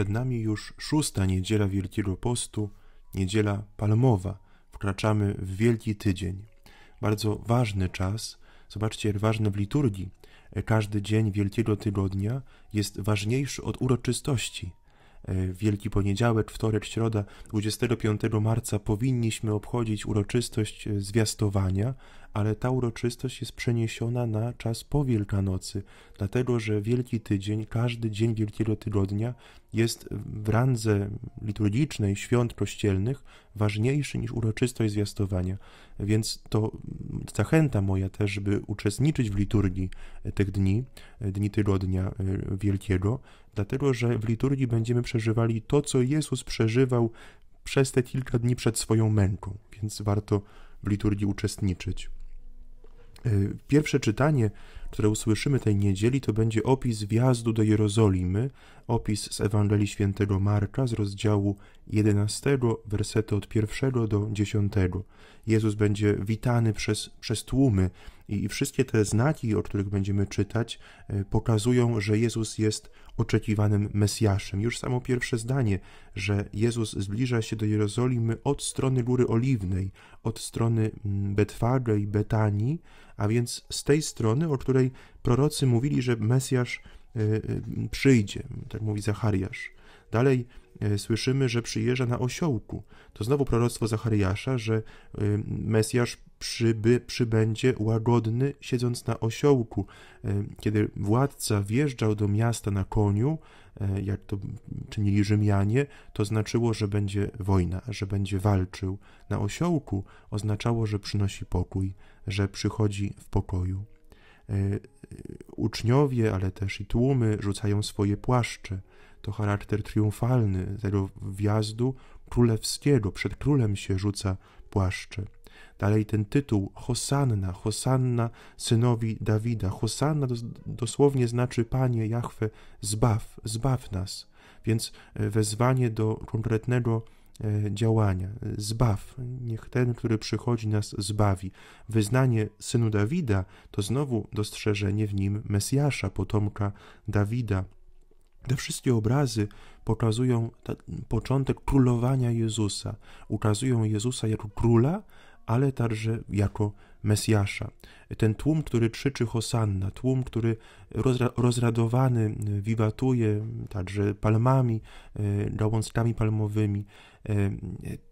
Przed nami już szósta niedziela Wielkiego Postu, niedziela palmowa. Wkraczamy w Wielki Tydzień. Bardzo ważny czas, zobaczcie, jak ważne w liturgii. Każdy dzień Wielkiego Tygodnia jest ważniejszy od uroczystości. E, Wielki Poniedziałek, wtorek, środa, 25 marca powinniśmy obchodzić uroczystość e, zwiastowania, ale ta uroczystość jest przeniesiona na czas po Wielkanocy, dlatego że Wielki Tydzień, każdy dzień Wielkiego Tygodnia jest w randze liturgicznej świąt kościelnych ważniejszy niż uroczystość zwiastowania. Więc to zachęta moja też, żeby uczestniczyć w liturgii tych dni, dni tygodnia e, wielkiego, dlatego że w liturgii będziemy przeżywali to, co Jezus przeżywał przez te kilka dni przed swoją męką, więc warto w liturgii uczestniczyć. Y, pierwsze czytanie które usłyszymy tej niedzieli, to będzie opis wjazdu do Jerozolimy, opis z Ewangelii Świętego Marka z rozdziału 11, wersety od 1 do 10. Jezus będzie witany przez, przez tłumy i, i wszystkie te znaki, o których będziemy czytać, e, pokazują, że Jezus jest oczekiwanym Mesjaszem. Już samo pierwsze zdanie, że Jezus zbliża się do Jerozolimy od strony Góry Oliwnej, od strony mm, Betwage i Betanii, a więc z tej strony, o której której prorocy mówili, że Mesjasz e, e, przyjdzie, tak mówi Zachariasz. Dalej e, słyszymy, że przyjeżdża na osiołku. To znowu proroctwo Zachariasza, że Mesjasz przyby, przybędzie łagodny, siedząc na osiołku. Kiedy władca wjeżdżał do miasta na koniu, jak to czynili Rzymianie, to znaczyło, że będzie wojna, że będzie walczył. Na osiołku oznaczało, że przynosi pokój, że przychodzi w pokoju. E, e, uczniowie, ale też i tłumy rzucają swoje płaszcze. To charakter triumfalny tego wjazdu królewskiego. Przed królem się rzuca płaszcze. Dalej ten tytuł Hosanna, Hosanna synowi Dawida. Hosanna dosłownie znaczy Panie Jahwe, zbaw, zbaw nas. Więc e, wezwanie do konkretnego E, działania. Zbaw, niech ten, który przychodzi, nas zbawi. Wyznanie synu Dawida to znowu dostrzeżenie w nim Mesjasza, potomka Dawida. Te wszystkie obrazy pokazują początek królowania Jezusa, ukazują Jezusa jako króla, ale także jako Mesjasza. Ten tłum, który krzyczy Hosanna, tłum, który rozra rozradowany wiwatuje także palmami, e, gałązkami palmowymi,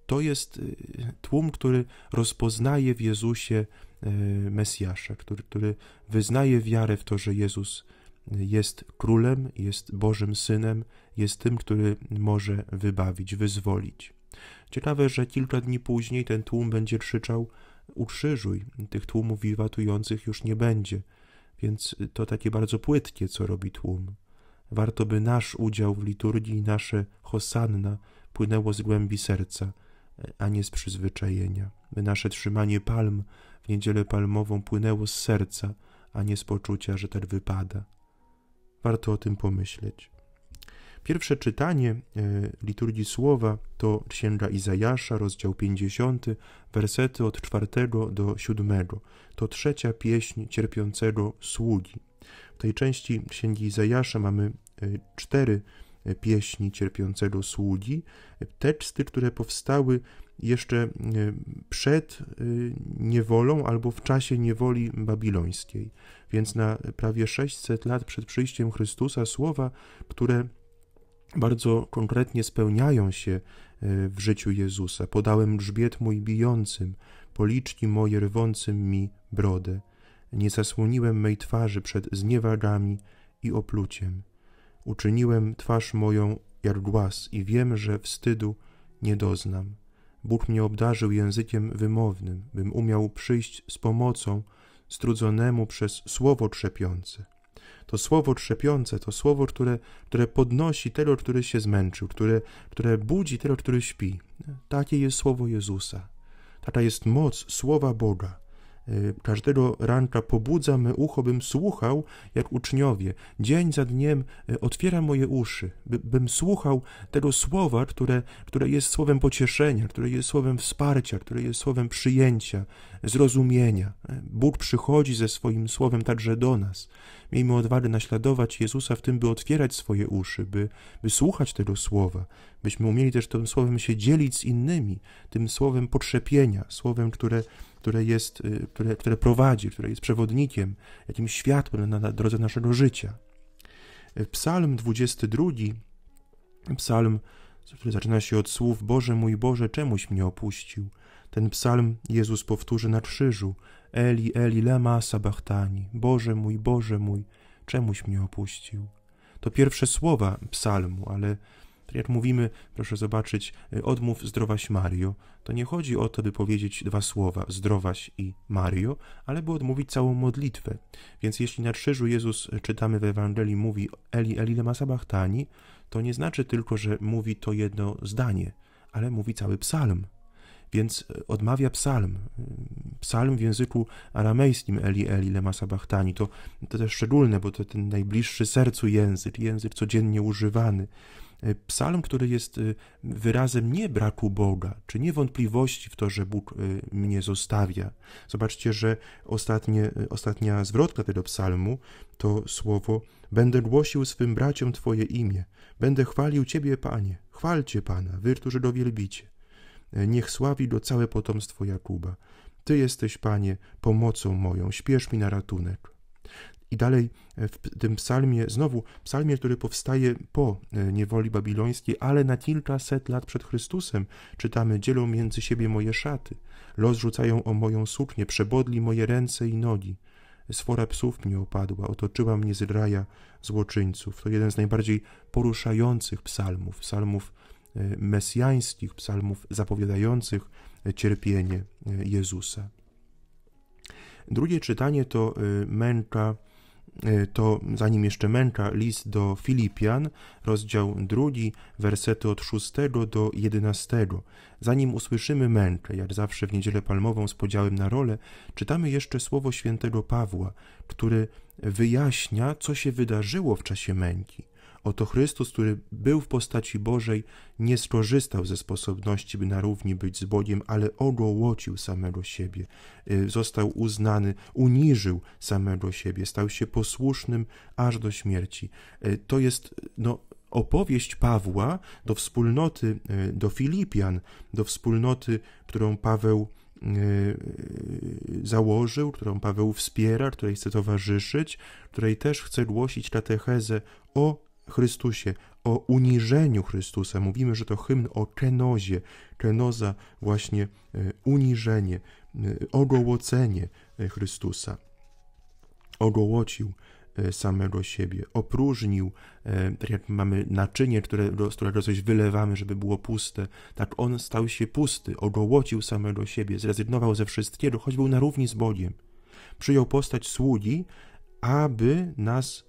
to jest y, tłum, który rozpoznaje w Jezusie y, Mesjasza, który, który wyznaje wiarę w to, że Jezus y, jest królem, jest Bożym synem, jest tym, który może wybawić, wyzwolić. Ciekawe, że kilka dni później ten tłum będzie krzyczał: Ukrzyżuj! Tych tłumów wiwatujących już nie będzie. Więc to takie bardzo płytkie, co robi tłum. Warto by nasz udział w liturgii, nasze hosanna, płynęło z głębi serca, e, a nie z przyzwyczajenia. By nasze trzymanie palm w niedzielę palmową płynęło z serca, a nie z poczucia, że ten wypada. Warto o tym pomyśleć. Pierwsze czytanie e, liturgii słowa to księga Izajasza, rozdział 50, wersety od 4 do 7. To trzecia pieśń cierpiącego sługi. W tej części księgi Izajasza mamy e, cztery pieśni cierpiącego sługi. Teksty, które powstały jeszcze e, przed e, niewolą albo w czasie niewoli babilońskiej. Więc na prawie 600 lat przed przyjściem Chrystusa słowa, które bardzo konkretnie spełniają się e, w życiu Jezusa. Podałem grzbiet mój bijącym, policzki moje rwącym mi brodę. Nie zasłoniłem mej twarzy przed zniewagami i opluciem. Uczyniłem twarz moją głaz i wiem, że wstydu nie doznam. Bóg mnie obdarzył językiem wymownym, bym umiał przyjść z pomocą strudzonemu przez słowo trzepiące. To słowo trzepiące, to słowo, które, które podnosi tego, który się zmęczył, które, które budzi tego, który śpi. Takie jest słowo Jezusa. Taka jest moc słowa Boga. Y, każdego ranka pobudza ucho, bym słuchał, jak uczniowie, dzień za dniem y, otwiera moje uszy, by, bym słuchał tego słowa, które, które jest słowem pocieszenia, które jest słowem wsparcia, które jest słowem przyjęcia, zrozumienia. Bóg przychodzi ze swoim słowem także do nas. Miejmy odwagę naśladować Jezusa w tym, by otwierać swoje uszy, by, by słuchać tego słowa, byśmy umieli też tym słowem się dzielić z innymi, tym słowem potrzepienia, słowem, które, które, jest, y, które, które prowadzi, które jest przewodnikiem, jakimś światłem na, na drodze naszego życia. Y, psalm 22, psalm, który zaczyna się od słów Boże mój Boże, czemuś mnie opuścił, ten psalm Jezus powtórzy na krzyżu. Eli, Eli, lema sabachthani. Boże mój, Boże mój, czemuś mnie opuścił. To pierwsze słowa psalmu, ale tak jak mówimy, proszę zobaczyć, y, odmów zdrowaś Mario, to nie chodzi o to, by powiedzieć dwa słowa, zdrowaś i Mario, ale by odmówić całą modlitwę. Więc jeśli na krzyżu Jezus, y, czytamy w Ewangelii, mówi Eli, Eli lema sabachthani, to nie znaczy tylko, że mówi to jedno zdanie, ale mówi cały psalm więc e, odmawia psalm. Psalm w języku aramejskim Eli Eli lema sabachtani to, to też szczególne, bo to ten najbliższy sercu język, język codziennie używany. E, psalm, który jest e, wyrazem nie braku Boga, czy niewątpliwości w to, że Bóg mnie zostawia. Zobaczcie, że ostatnie, ostatnia zwrotka tego psalmu to słowo Będę głosił swym braciom Twoje imię, będę chwalił Ciebie, Panie, chwalcie Pana, Wy, którzy go wielbicie niech sławi go całe potomstwo Jakuba. Ty jesteś, Panie, pomocą moją, śpiesz mi na ratunek. I dalej e, w tym psalmie, znowu psalmie, który powstaje po e, niewoli babilońskiej, ale na kilkaset lat przed Chrystusem, czytamy: Dzielą między siebie moje szaty, los rzucają o moją suknię, przebodli moje ręce i nogi. Sfora psów mnie opadła, otoczyła mnie zgraja złoczyńców. To jeden z najbardziej poruszających psalmów, psalmów E, mesjańskich, psalmów zapowiadających e, cierpienie e, Jezusa. Drugie czytanie to męka, to zanim jeszcze męka, list do Filipian, rozdział drugi, wersety od 6 do 11. Zanim usłyszymy męczę, jak zawsze w Niedzielę Palmową z podziałem na rolę, czytamy jeszcze słowo świętego Pawła, który wyjaśnia, co się wydarzyło w czasie męki. Oto Chrystus, który był w postaci Bożej, nie skorzystał ze sposobności, by na równi być z Bogiem, ale ogołocił samego siebie, y, został uznany, uniżył samego siebie, stał się posłusznym aż do śmierci. Y, to jest no, opowieść Pawła do wspólnoty, y, do Filipian, do wspólnoty, którą Paweł założył, którą Paweł wspiera, której chce towarzyszyć, której też chce głosić katechezę o Chrystusie, o uniżeniu Chrystusa. Mówimy, że to hymn o kenozie. Kenoza właśnie e, uniżenie, e, ogołocenie e, Chrystusa. Ogołocił samego siebie, opróżnił, tak jak mamy naczynie, które, z którego coś wylewamy, żeby było puste, tak on stał się pusty, ogołocił samego siebie, zrezygnował ze wszystkiego, choć był na równi z Bogiem. Przyjął postać sługi, aby nas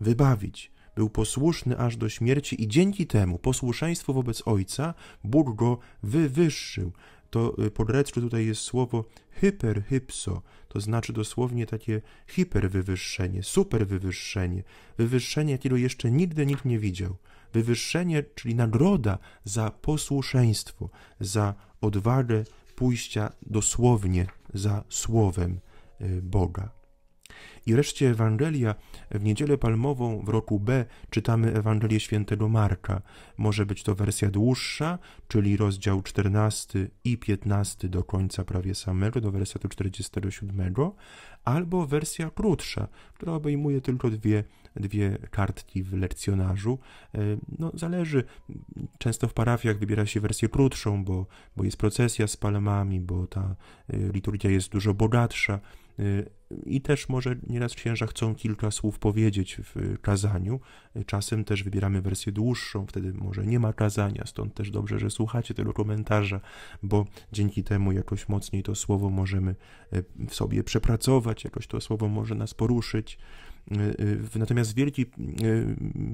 wybawić, był posłuszny aż do śmierci i dzięki temu posłuszeństwu wobec Ojca Bóg go wywyższył. To y, po grecku tutaj jest słowo hyperhypso, to znaczy dosłownie takie hiperwywyższenie, superwywyższenie, wywyższenie, jakiego jeszcze nigdy nikt nie widział. Wywyższenie, czyli nagroda za posłuszeństwo, za odwagę pójścia dosłownie za słowem y, Boga. I wreszcie Ewangelia. W niedzielę palmową w roku B czytamy Ewangelię świętego Marka. Może być to wersja dłuższa, czyli rozdział 14 i 15 do końca prawie samego, do wersetu 47, albo wersja krótsza, która obejmuje tylko dwie, dwie kartki w lekcjonarzu. E, no, zależy, często w parafiach wybiera się wersję krótszą, bo, bo jest procesja z palmami, bo ta e, liturgia jest dużo bogatsza e, i też może nieraz księża chcą kilka słów powiedzieć w y, kazaniu. Czasem też wybieramy wersję dłuższą, wtedy może nie ma kazania, stąd też dobrze, że słuchacie tego komentarza, bo dzięki temu jakoś mocniej to słowo możemy y, w sobie przepracować, jakoś to słowo może nas poruszyć. Y, natomiast w Wielki,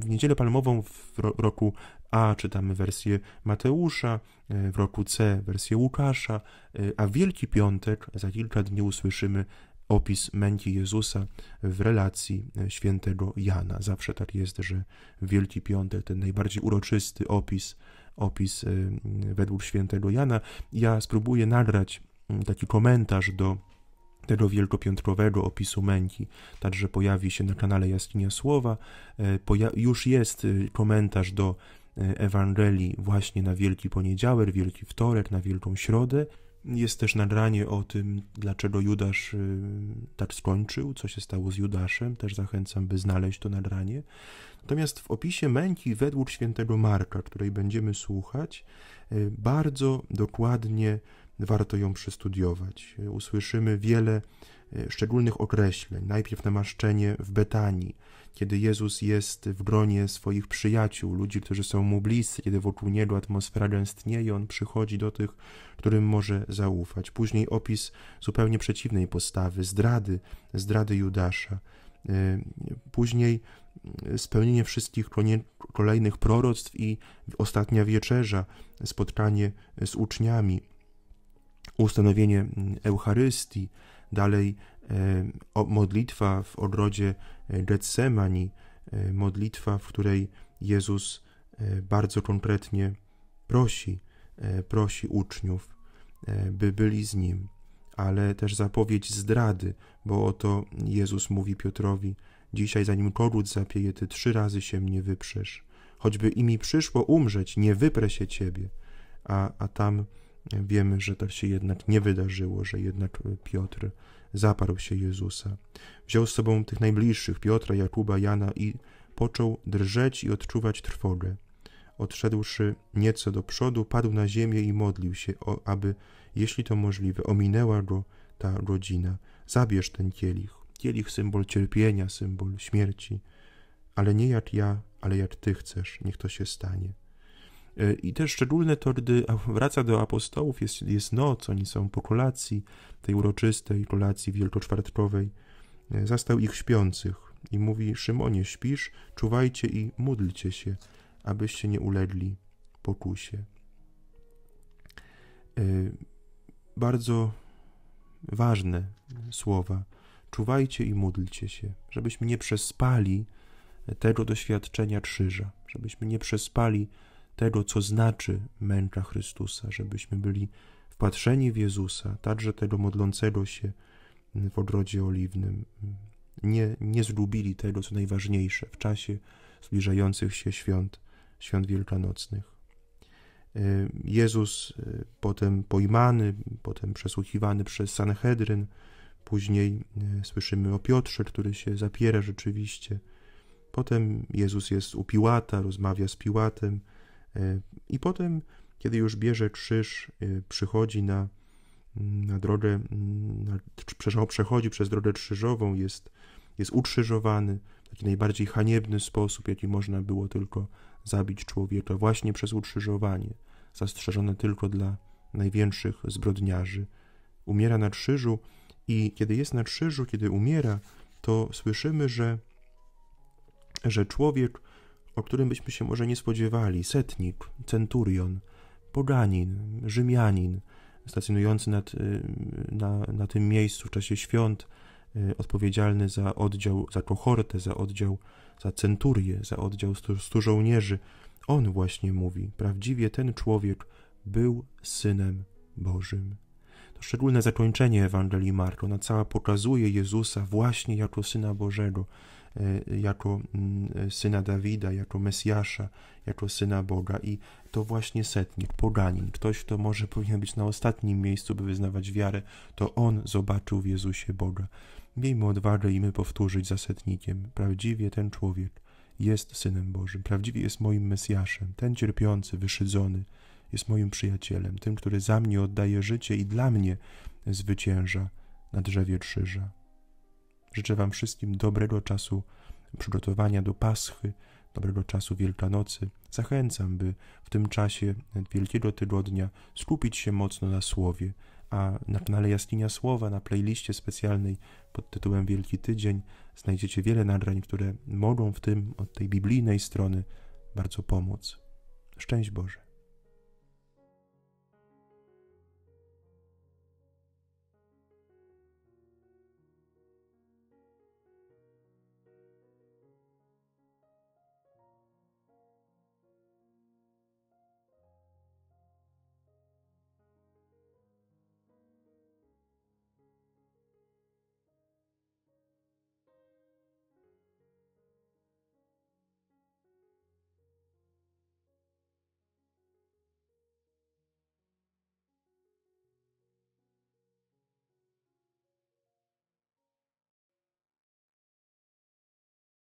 w Niedzielę Palmową w roku A czytamy wersję Mateusza, w roku C wersję Łukasza, a Wielki Piątek za kilka dni usłyszymy opis męki Jezusa w relacji e, świętego Jana. Zawsze tak jest, że Wielki Piątek, ten najbardziej uroczysty opis, opis e, według świętego Jana. Ja spróbuję nagrać mm, taki komentarz do tego wielkopiątkowego opisu męki. Także pojawi się na kanale Jaskinia Słowa. E, już jest komentarz do Ewangelii właśnie na Wielki Poniedziałek, Wielki Wtorek, na Wielką Środę. Jest też nagranie o tym, dlaczego Judasz y, tak skończył, co się stało z Judaszem. Też zachęcam, by znaleźć to nagranie. Natomiast w opisie męki według świętego Marka, której będziemy słuchać, y, bardzo dokładnie warto ją przestudiować. Usłyszymy wiele e, szczególnych określeń. Najpierw namaszczenie w Betanii, kiedy Jezus jest w gronie swoich przyjaciół, ludzi, którzy są mu bliscy, kiedy wokół niego atmosfera gęstnieje, on przychodzi do tych, którym może zaufać. Później opis zupełnie przeciwnej postawy, zdrady, zdrady Judasza. E, później e, spełnienie wszystkich kolejnych proroctw i ostatnia wieczerza, spotkanie z uczniami ustanowienie mm, Eucharystii, dalej e, modlitwa w ogrodzie e, Getsemani, e, modlitwa, w której Jezus bardzo konkretnie prosi, prosi uczniów, by byli z Nim, ale też zapowiedź zdrady, bo oto Jezus mówi Piotrowi, dzisiaj zanim kogut zapieje, ty trzy razy się mnie wyprzesz. Choćby i mi przyszło umrzeć, nie wyprę się ciebie. A, a tam Wiemy, że to się jednak nie wydarzyło, że jednak e, Piotr zaparł się Jezusa. Wziął z sobą tych najbliższych, Piotra, Jakuba, Jana i począł drżeć i odczuwać trwogę. Odszedłszy nieco do przodu, padł na ziemię i modlił się, aby, jeśli to możliwe, ominęła go ta rodzina. Zabierz ten kielich. Kielich symbol cierpienia, symbol śmierci. Ale nie jak ja, ale jak Ty chcesz, niech to się stanie. E, I te szczególne tordy wraca do apostołów, jest, jest noc, oni są po kolacji, tej uroczystej kolacji wielkoczwartkowej. E, zastał ich śpiących i mówi, Szymonie, śpisz, czuwajcie i módlcie się, abyście nie ulegli pokusie. E, bardzo ważne słowa. Czuwajcie i módlcie się, żebyśmy nie przespali tego doświadczenia krzyża, żebyśmy nie przespali tego, co znaczy męka Chrystusa, żebyśmy byli wpatrzeni w Jezusa, także tego modlącego się w ogrodzie oliwnym, nie, nie zgubili tego, co najważniejsze w czasie zbliżających się świąt, świąt wielkanocnych. E, Jezus e, potem pojmany, potem przesłuchiwany przez Sanhedryn, później e, słyszymy o Piotrze, który się zapiera rzeczywiście. Potem Jezus jest u Piłata, rozmawia z Piłatem, E, I potem, kiedy już bierze krzyż, e, przychodzi na, mm, na drogę, mm, na, przechodzi przez drogę krzyżową, jest, jest ukrzyżowany w taki najbardziej haniebny sposób, jaki można było tylko zabić człowieka, właśnie przez ukrzyżowanie, zastrzeżone tylko dla największych zbrodniarzy. Umiera na krzyżu i kiedy jest na krzyżu, kiedy umiera, to słyszymy, że, że człowiek o którym byśmy się może nie spodziewali, setnik, centurion, poganin, Rzymianin, stacjonujący nad, y, na, na tym miejscu w czasie świąt, y, odpowiedzialny za oddział, za kohortę, za oddział, za centurię, za oddział stu, stu żołnierzy. On właśnie mówi, prawdziwie ten człowiek był synem Bożym. To szczególne zakończenie Ewangelii Marka. Ona cała pokazuje Jezusa właśnie jako syna Bożego, Y, jako mm, y, syna Dawida, jako Mesjasza, jako syna Boga. I to właśnie setnik, poganin, ktoś, kto może powinien być na ostatnim miejscu, by wyznawać wiarę, to on zobaczył w Jezusie Boga. Miejmy odwagę i my powtórzyć za setnikiem. Prawdziwie ten człowiek jest synem Bożym, prawdziwie jest moim Mesjaszem, ten cierpiący, wyszydzony. Jest moim przyjacielem, tym, który za mnie oddaje życie i dla mnie zwycięża na drzewie krzyża. Życzę Wam wszystkim dobrego czasu przygotowania do Paschy, dobrego czasu Wielkanocy. Zachęcam, by w tym czasie Wielkiego Tygodnia skupić się mocno na Słowie, a na kanale Jaskinia Słowa, na playliście specjalnej pod tytułem Wielki Tydzień znajdziecie wiele nagrań, które mogą w tym od tej biblijnej strony bardzo pomóc. Szczęść Boże!